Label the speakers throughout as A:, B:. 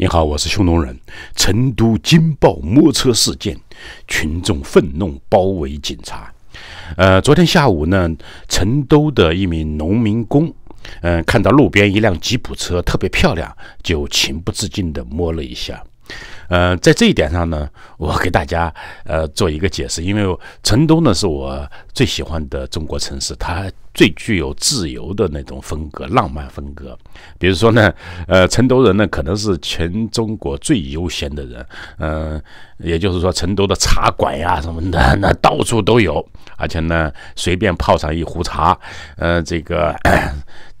A: 你好，我是匈奴人。成都金豹摸车事件，群众愤怒包围警察。呃，昨天下午呢，成都的一名农民工，嗯，看到路边一辆吉普车特别漂亮，就情不自禁地摸了一下。呃，在这一点上呢，我给大家呃做一个解释，因为成都呢是我最喜欢的中国城市，它最具有自由的那种风格，浪漫风格。比如说呢，呃，成都人呢可能是全中国最悠闲的人，嗯，也就是说，成都的茶馆呀什么的，那到处都有，而且呢，随便泡上一壶茶，呃，这个。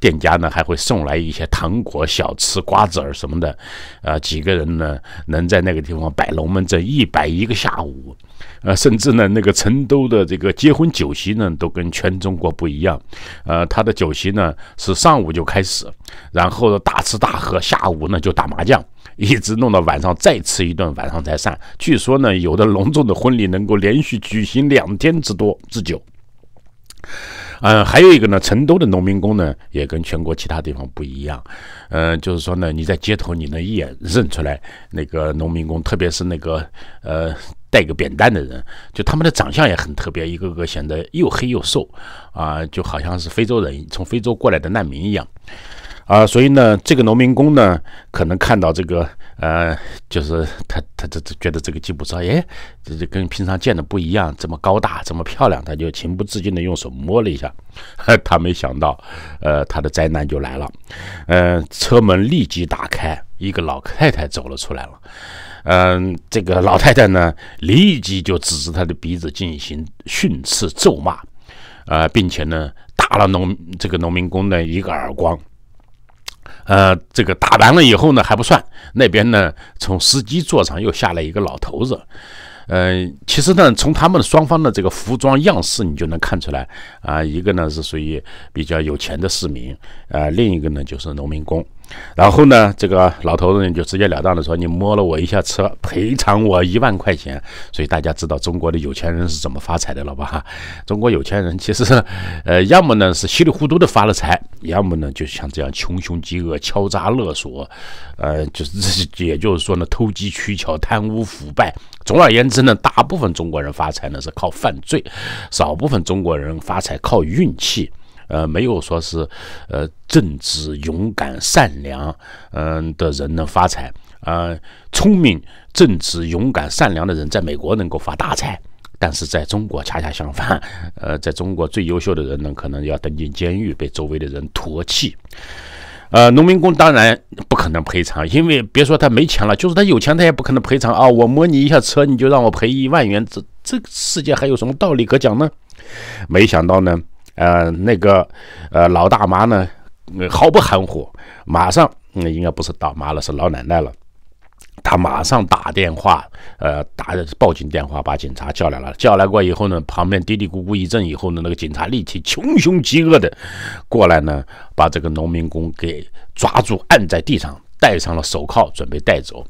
A: 店家呢还会送来一些糖果、小吃、瓜子儿什么的，呃，几个人呢能在那个地方摆龙门阵，一摆一个下午，呃，甚至呢那个成都的这个结婚酒席呢都跟全中国不一样，呃，他的酒席呢是上午就开始，然后大吃大喝，下午呢就打麻将，一直弄到晚上再吃一顿，晚上才散。据说呢有的隆重的婚礼能够连续举行两天之多之久。嗯，还有一个呢，成都的农民工呢，也跟全国其他地方不一样。嗯，就是说呢，你在街头你能一眼认出来那个农民工，特别是那个呃，带个扁担的人，就他们的长相也很特别，一个个显得又黑又瘦啊，就好像是非洲人从非洲过来的难民一样啊。所以呢，这个农民工呢，可能看到这个。呃，就是他，他这这觉得这个吉普车，哎，这这跟平常见的不一样，这么高大，这么漂亮，他就情不自禁的用手摸了一下，他没想到，呃，他的灾难就来了，嗯，车门立即打开，一个老太太走了出来了，嗯，这个老太太呢，立即就指着他的鼻子进行训斥、咒骂，啊，并且呢，打了农这个农民工的一个耳光。呃，这个打完了以后呢，还不算，那边呢从司机座上又下来一个老头子。嗯，其实呢，从他们的双方的这个服装样式，你就能看出来啊，一个呢是属于比较有钱的市民，呃，另一个呢就是农民工。然后呢，这个老头子呢就直截了当的说：“你摸了我一下车，赔偿我一万块钱。”所以大家知道中国的有钱人是怎么发财的了吧？中国有钱人其实，呃，要么呢是稀里糊涂的发了财，要么呢就像这样穷凶极恶、敲诈勒索，呃，就是也就是说呢，偷机取巧、贪污腐败。总而言之呢，大部分中国人发财呢是靠犯罪，少部分中国人发财靠运气。呃，没有说是，呃，正直、勇敢、善良，嗯的人能发财啊。聪明、正直、勇敢、善良的人，在美国能够发大财，但是在中国恰恰相反。呃，在中国最优秀的人呢，可能要登进监狱，被周围的人唾弃。呃，农民工当然不可能赔偿，因为别说他没钱了，就是他有钱，他也不可能赔偿啊。我摸你一下车，你就让我赔一万元，这这个世界还有什么道理可讲呢？没想到呢。呃，那个，呃，老大妈呢，毫不含糊，马上，应该不是大妈了，是老奶奶了，她马上打电话，呃，打报警电话，把警察叫来了。叫来过以后呢，旁边嘀嘀咕咕一阵以后呢，那个警察立即穷凶极恶的过来呢，把这个农民工给抓住，按在地上，戴上了手铐，准备带走。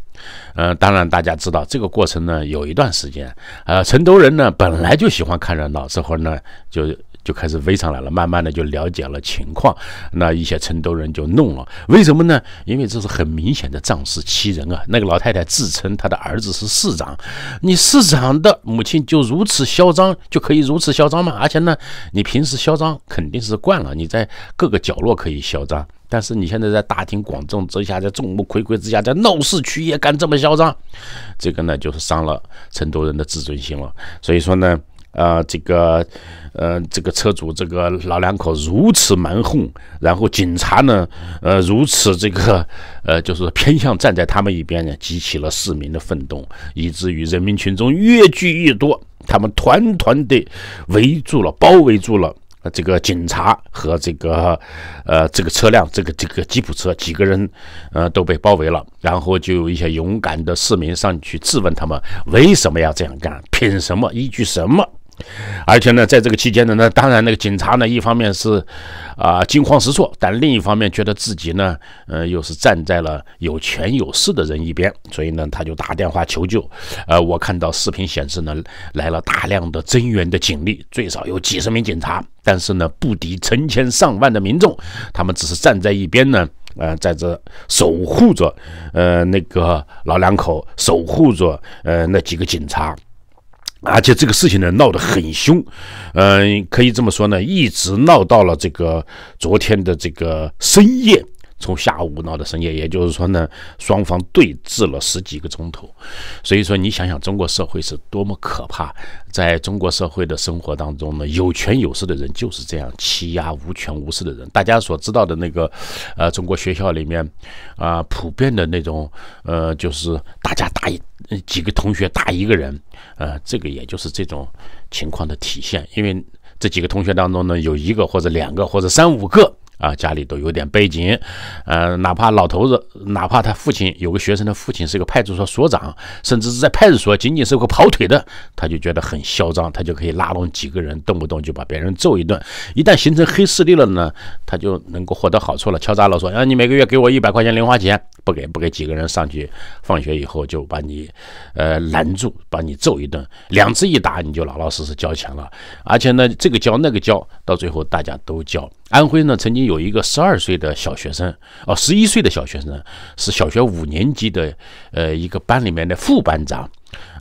A: 嗯，当然大家知道这个过程呢，有一段时间，呃，成都人呢本来就喜欢看热闹，这会儿呢就。就开始围上来了，慢慢的就了解了情况。那一些成都人就弄了，为什么呢？因为这是很明显的仗势欺人啊！那个老太太自称她的儿子是市长，你市长的母亲就如此嚣张，就可以如此嚣张吗？而且呢，你平时嚣张肯定是惯了，你在各个角落可以嚣张，但是你现在在大庭广众之下，在众目睽睽之下，在闹市区也敢这么嚣张，这个呢就是伤了成都人的自尊心了。所以说呢。啊，这个，呃，这个车主，这个老两口如此蛮横，然后警察呢，呃，如此这个，呃，就是偏向站在他们一边呢，激起了市民的愤怒，以至于人民群众越聚越多，他们团团的围住了，包围住了这个警察和这个，呃，这个车辆，这个这个吉普车，几个人，呃，都被包围了，然后就有一些勇敢的市民上去质问他们，为什么要这样干，凭什么，依据什么？而且呢，在这个期间呢，那当然，那个警察呢，一方面是，啊，惊慌失措，但另一方面觉得自己呢，嗯，又是站在了有权有势的人一边，所以呢，他就打电话求救。呃，我看到视频显示呢，来了大量的增援的警力，最少有几十名警察，但是呢，不敌成千上万的民众，他们只是站在一边呢，呃，在这守护着，呃，那个老两口，守护着，呃，那几个警察。而且这个事情呢闹得很凶，嗯，可以这么说呢，一直闹到了这个昨天的这个深夜。从下午闹到深夜，也就是说呢，双方对峙了十几个钟头。所以说，你想想中国社会是多么可怕！在中国社会的生活当中呢，有权有势的人就是这样欺压无权无势的人。大家所知道的那个，呃，中国学校里面，啊，普遍的那种，呃，就是大家打一几个同学打一个人，呃，这个也就是这种情况的体现。因为这几个同学当中呢，有一个或者两个或者三五个。啊，家里都有点背景，呃，哪怕老头子，哪怕他父亲有个学生的父亲，是个派出所所长，甚至是在派出所仅仅是个跑腿的，他就觉得很嚣张，他就可以拉拢几个人，动不动就把别人揍一顿。一旦形成黑势力了呢，他就能够获得好处了，敲诈勒索，啊，你每个月给我一百块钱零花钱，不给不给，几个人上去，放学以后就把你，呃，拦住，把你揍一顿，两次一打，你就老老实实交钱了。而且呢，这个交那个交，到最后大家都交。安徽呢，曾经有一个十二岁的小学生，哦，十一岁的小学生，是小学五年级的，呃，一个班里面的副班长，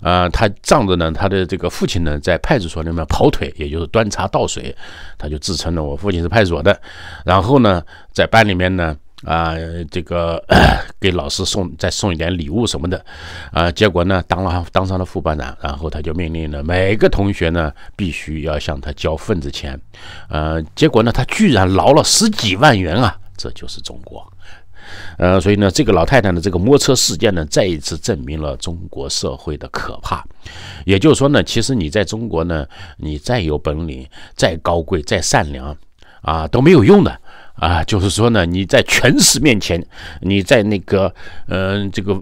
A: 啊，他仗着呢他的这个父亲呢在派出所里面跑腿，也就是端茶倒水，他就自称呢我父亲是派出所的，然后呢在班里面呢。啊，这个给老师送再送一点礼物什么的，啊，结果呢当了当上了副班长，然后他就命令呢每个同学呢必须要向他交份子钱，呃，结果呢他居然捞了十几万元啊！这就是中国，呃，所以呢这个老太太的这个摸车事件呢再一次证明了中国社会的可怕，也就是说呢，其实你在中国呢，你再有本领，再高贵，再善良，啊，都没有用的。啊，就是说呢，你在权势面前，你在那个，嗯，这个，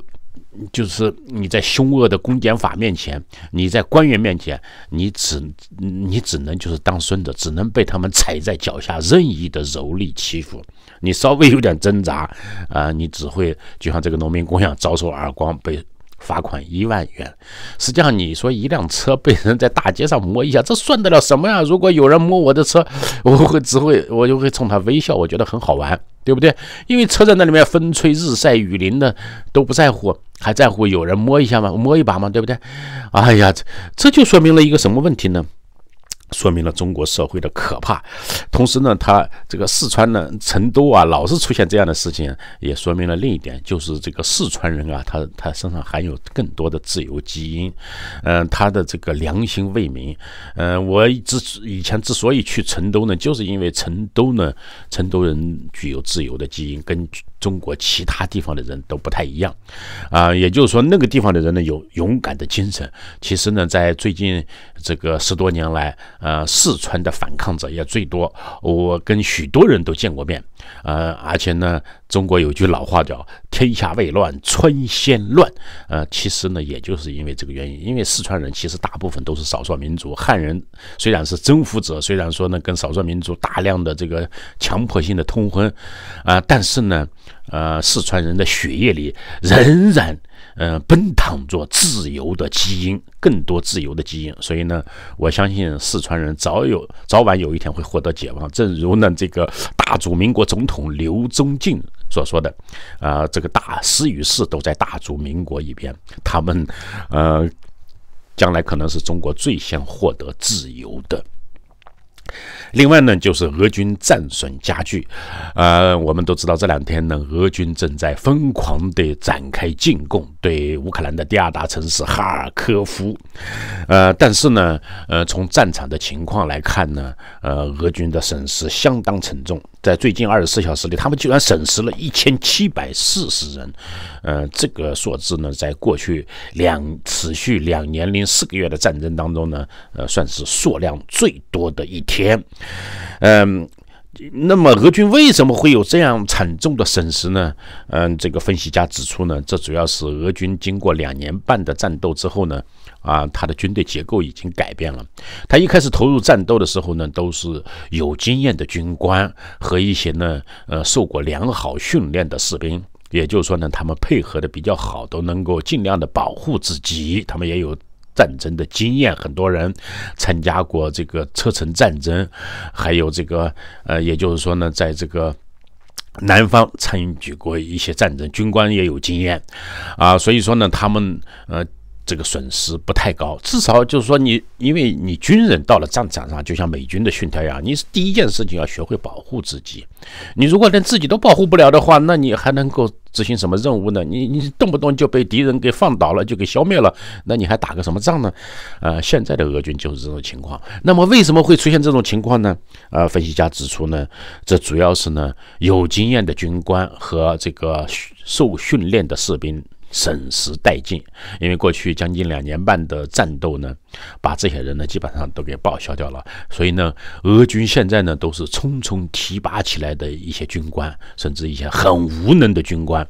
A: 就是你在凶恶的公检法面前，你在官员面前，你只你只能就是当孙子，只能被他们踩在脚下，任意的蹂躏欺负。你稍微有点挣扎，啊，你只会就像这个农民工一样遭受耳光，被。罚款一万元，实际上你说一辆车被人在大街上摸一下，这算得了什么呀？如果有人摸我的车，我会只会我就会冲他微笑，我觉得很好玩，对不对？因为车在那里面风吹日晒雨淋的都不在乎，还在乎有人摸一下吗？摸一把吗？对不对？哎呀，这这就说明了一个什么问题呢？说明了中国社会的可怕，同时呢，他这个四川呢，成都啊，老是出现这样的事情，也说明了另一点，就是这个四川人啊，他他身上含有更多的自由基因，嗯，他的这个良心未泯，嗯，我之以前之所以去成都呢，就是因为成都呢，成都人具有自由的基因，跟中国其他地方的人都不太一样，啊，也就是说那个地方的人呢有勇敢的精神，其实呢，在最近这个十多年来。呃，四川的反抗者也最多，我跟许多人都见过面，呃，而且呢。中国有句老话叫“天下未乱，春先乱”。呃，其实呢，也就是因为这个原因，因为四川人其实大部分都是少数民族，汉人虽然是征服者，虽然说呢跟少数民族大量的这个强迫性的通婚，啊，但是呢，呃，四川人的血液里仍然嗯奔腾着自由的基因，更多自由的基因。所以呢，我相信四川人早有早晚有一天会获得解放。正如呢，这个大祖民国总统刘宗敬。所说的，啊，这个大师与士都在大足民国一边，他们，呃，将来可能是中国最先获得自由的。另外呢，就是俄军战损加剧，呃，我们都知道这两天呢，俄军正在疯狂的展开进攻，对乌克兰的第二大城市哈尔科夫，呃，但是呢，呃，从战场的情况来看呢，呃，俄军的损失相当沉重。在最近二十四小时里，他们居然损失了一千七百四十人，呃，这个数字呢，在过去两持续两年零四个月的战争当中呢，呃，算是数量最多的一天，嗯，那么俄军为什么会有这样惨重的损失呢？嗯，这个分析家指出呢，这主要是俄军经过两年半的战斗之后呢。啊，他的军队结构已经改变了。他一开始投入战斗的时候呢，都是有经验的军官和一些呢，呃，受过良好训练的士兵。也就是说呢，他们配合的比较好，都能够尽量的保护自己。他们也有战争的经验，很多人参加过这个车臣战争，还有这个，呃，也就是说呢，在这个南方参与过一些战争，军官也有经验，啊，所以说呢，他们，呃。这个损失不太高，至少就是说你，因为你军人到了战场上，就像美军的训条一样，你是第一件事情要学会保护自己。你如果连自己都保护不了的话，那你还能够执行什么任务呢？你你动不动就被敌人给放倒了，就给消灭了，那你还打个什么仗呢？啊，现在的俄军就是这种情况。那么为什么会出现这种情况呢？啊，分析家指出呢，这主要是呢有经验的军官和这个受训练的士兵。审时殆尽，因为过去将近两年半的战斗呢，把这些人呢基本上都给报销掉了。所以呢，俄军现在呢都是匆匆提拔起来的一些军官，甚至一些很无能的军官。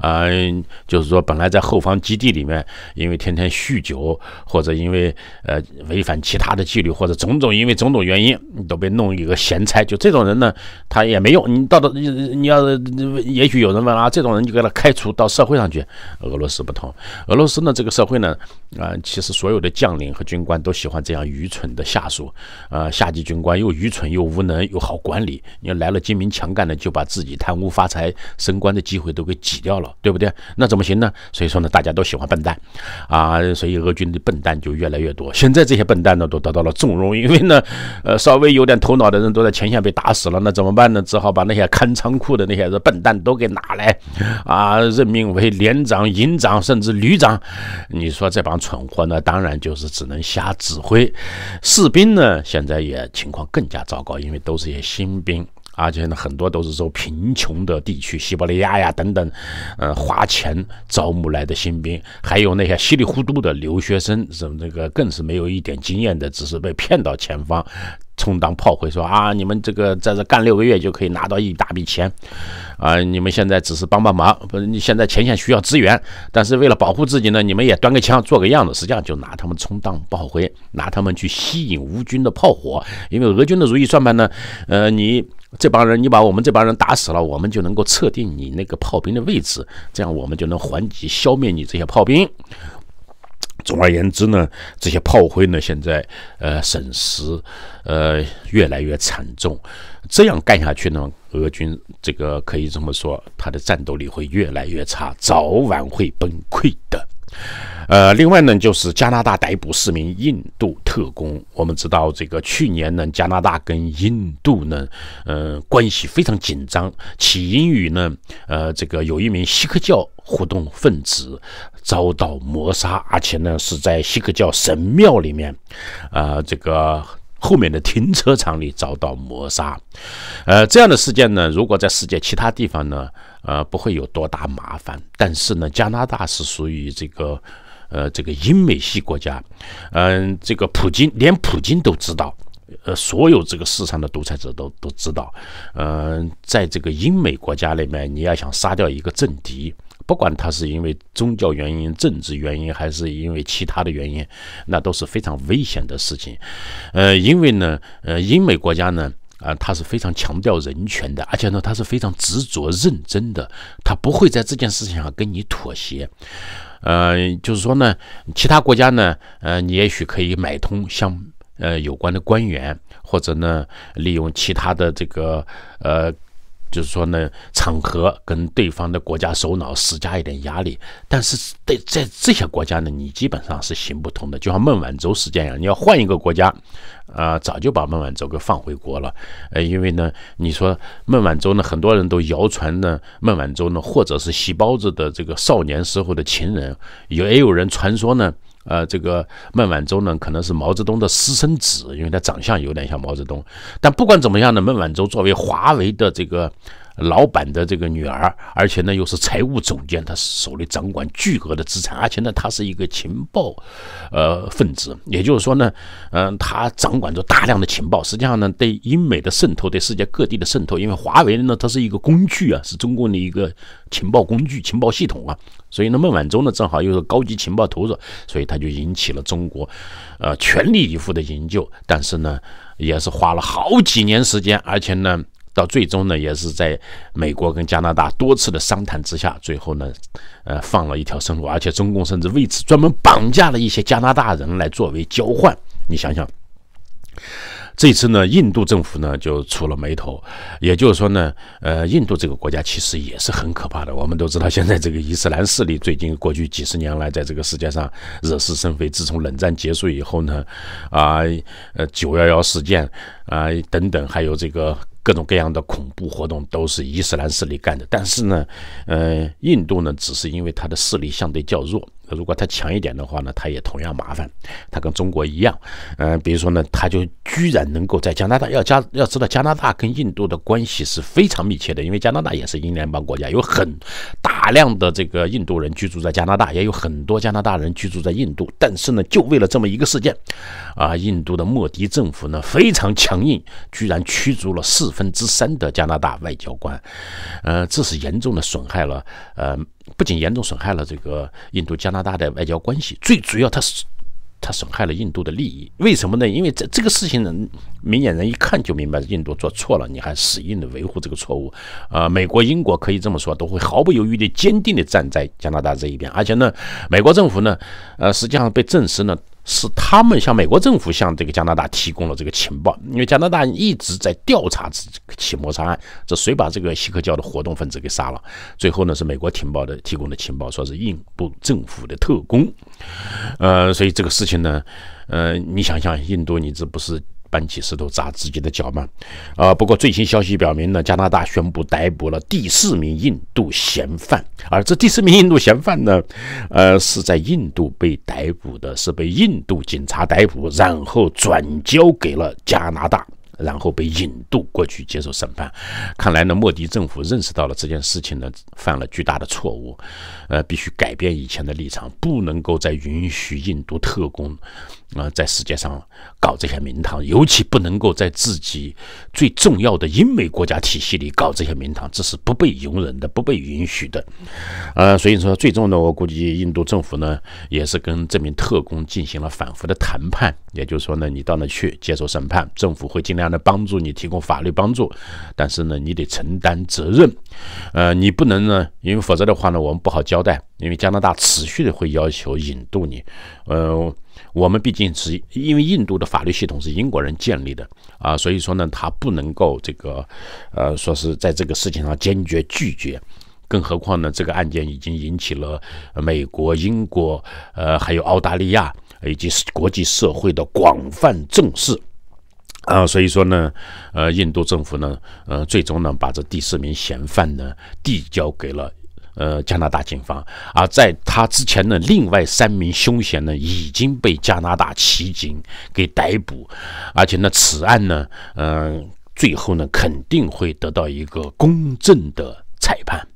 A: 嗯，就是说本来在后方基地里面，因为天天酗酒，或者因为呃违反其他的纪律，或者种种因为种种原因都被弄一个闲差。就这种人呢，他也没用。你到到你要是也许有人问啊，这种人就给他开除到社会上去。俄罗斯不同，俄罗斯呢这个社会呢，啊，其实所有的将领和军官都喜欢这样愚蠢的下属，啊，下级军官又愚蠢又无能又好管理，你要来了精明强干的，就把自己贪污发财升官的机会都给挤掉了，对不对？那怎么行呢？所以说呢，大家都喜欢笨蛋，啊，所以俄军的笨蛋就越来越多。现在这些笨蛋呢，都得到了纵容，因为呢，呃，稍微有点头脑的人都在前线被打死了，那怎么办呢？只好把那些看仓库的那些笨蛋都给拿来，啊，任命为连长。营长甚至旅长，你说这帮蠢货，呢，当然就是只能瞎指挥。士兵呢，现在也情况更加糟糕，因为都是一些新兵。而且呢，很多都是说贫穷的地区，西伯利亚呀等等，呃，花钱招募来的新兵，还有那些稀里糊涂的留学生，什么这个更是没有一点经验的，只是被骗到前方充当炮灰。说啊，你们这个在这干六个月就可以拿到一大笔钱，啊，你们现在只是帮帮忙，不，你现在前线需要支援，但是为了保护自己呢，你们也端个枪做个样子，实际上就拿他们充当炮灰，拿他们去吸引乌军的炮火，因为俄军的如意算盘呢，呃，你。这帮人，你把我们这帮人打死了，我们就能够测定你那个炮兵的位置，这样我们就能缓解消灭你这些炮兵。总而言之呢，这些炮灰呢，现在呃损失呃越来越惨重，这样干下去呢，俄军这个可以这么说，他的战斗力会越来越差，早晚会崩溃的。呃，另外呢，就是加拿大逮捕四名印度特工。我们知道，这个去年呢，加拿大跟印度呢，嗯，关系非常紧张，起因于呢，呃，这个有一名锡克教活动分子遭到谋杀，而且呢，是在锡克教神庙里面，啊，这个后面的停车场里遭到谋杀。呃，这样的事件呢，如果在世界其他地方呢，呃，不会有多大麻烦，但是呢，加拿大是属于这个。呃，这个英美系国家，嗯，这个普京连普京都知道，呃，所有这个市场的独裁者都都知道，嗯，在这个英美国家里面，你要想杀掉一个政敌，不管他是因为宗教原因、政治原因，还是因为其他的原因，那都是非常危险的事情，呃，因为呢，呃，英美国家呢。啊，他是非常强调人权的，而且呢，他是非常执着认真的，他不会在这件事情上跟你妥协。呃，就是说呢，其他国家呢，呃，你也许可以买通像呃有关的官员，或者呢，利用其他的这个呃。就是说呢，场合跟对方的国家首脑施加一点压力，但是对在这些国家呢，你基本上是行不通的。就像孟晚舟事件一样，你要换一个国家，啊，早就把孟晚舟给放回国了。呃，因为呢，你说孟晚舟呢，很多人都谣传呢，孟晚舟呢，或者是洗包子的这个少年时候的情人，也有人传说呢。呃，这个孟晚舟呢，可能是毛泽东的私生子，因为他长相有点像毛泽东。但不管怎么样呢，孟晚舟作为华为的这个。老板的这个女儿，而且呢又是财务总监，他手里掌管巨额的资产，而且呢他是一个情报，呃分子，也就是说呢，嗯，他掌管着大量的情报，实际上呢对英美的渗透，对世界各地的渗透，因为华为呢它是一个工具啊，是中国的一个情报工具、情报系统啊，所以呢孟晚舟呢正好又是高级情报头子，所以他就引起了中国，呃全力以赴的营救，但是呢也是花了好几年时间，而且呢。到最终呢，也是在美国跟加拿大多次的商谈之下，最后呢，呃，放了一条生路，而且中共甚至为此专门绑架了一些加拿大人来作为交换。你想想，这次呢，印度政府呢就出了眉头，也就是说呢，呃，印度这个国家其实也是很可怕的。我们都知道，现在这个伊斯兰势力最近过去几十年来在这个世界上惹是生非。自从冷战结束以后呢，啊，呃，九幺幺事件啊等等，还有这个。各种各样的恐怖活动都是伊斯兰势力干的，但是呢，呃，印度呢，只是因为它的势力相对较弱。如果他强一点的话呢，他也同样麻烦。他跟中国一样，嗯，比如说呢，他就居然能够在加拿大要加，要知道加拿大跟印度的关系是非常密切的，因为加拿大也是英联邦国家，有很大量的这个印度人居住在加拿大，也有很多加拿大人居住在印度。但是呢，就为了这么一个事件，啊，印度的莫迪政府呢非常强硬，居然驱逐了四分之三的加拿大外交官，呃，这是严重的损害了呃。不仅严重损害了这个印度加拿大的外交关系，最主要，它是它损害了印度的利益。为什么呢？因为这这个事情呢，明眼人一看就明白，印度做错了，你还死硬的维护这个错误。啊，美国、英国可以这么说，都会毫不犹豫的、坚定的站在加拿大这一边。而且呢，美国政府呢，呃，实际上被证实呢。是他们向美国政府向这个加拿大提供了这个情报，因为加拿大一直在调查起摩擦案，这谁把这个锡克教的活动分子给杀了？最后呢，是美国情报的提供的情报，说是印度政府的特工，呃，所以这个事情呢，呃，你想想，印度你这不是？搬起石头砸自己的脚嘛，啊，不过最新消息表明呢，加拿大宣布逮捕了第四名印度嫌犯，而这第四名印度嫌犯呢，呃，是在印度被逮捕的，是被印度警察逮捕，然后转交给了加拿大，然后被引渡过去接受审判。看来呢，莫迪政府认识到了这件事情呢，犯了巨大的错误，呃，必须改变以前的立场，不能够再允许印度特工。啊，在世界上搞这些名堂，尤其不能够在自己最重要的英美国家体系里搞这些名堂，这是不被容忍的，不被允许的。呃，所以说，最终呢，我估计印度政府呢也是跟这名特工进行了反复的谈判。也就是说呢，你到那去接受审判，政府会尽量的帮助你提供法律帮助，但是呢，你得承担责任。呃，你不能呢，因为否则的话呢，我们不好交代。因为加拿大持续的会要求引渡你，嗯。我们毕竟是因为印度的法律系统是英国人建立的啊，所以说呢，他不能够这个，呃，说是在这个事情上坚决拒绝，更何况呢，这个案件已经引起了美国、英国、呃，还有澳大利亚以及国际社会的广泛重视啊，所以说呢，呃，印度政府呢，呃，最终呢，把这第四名嫌犯呢，递交给了。呃，加拿大警方，而在他之前的另外三名凶嫌呢，已经被加拿大骑警给逮捕，而且呢，此案呢，嗯，最后呢，肯定会得到一个公正的裁判。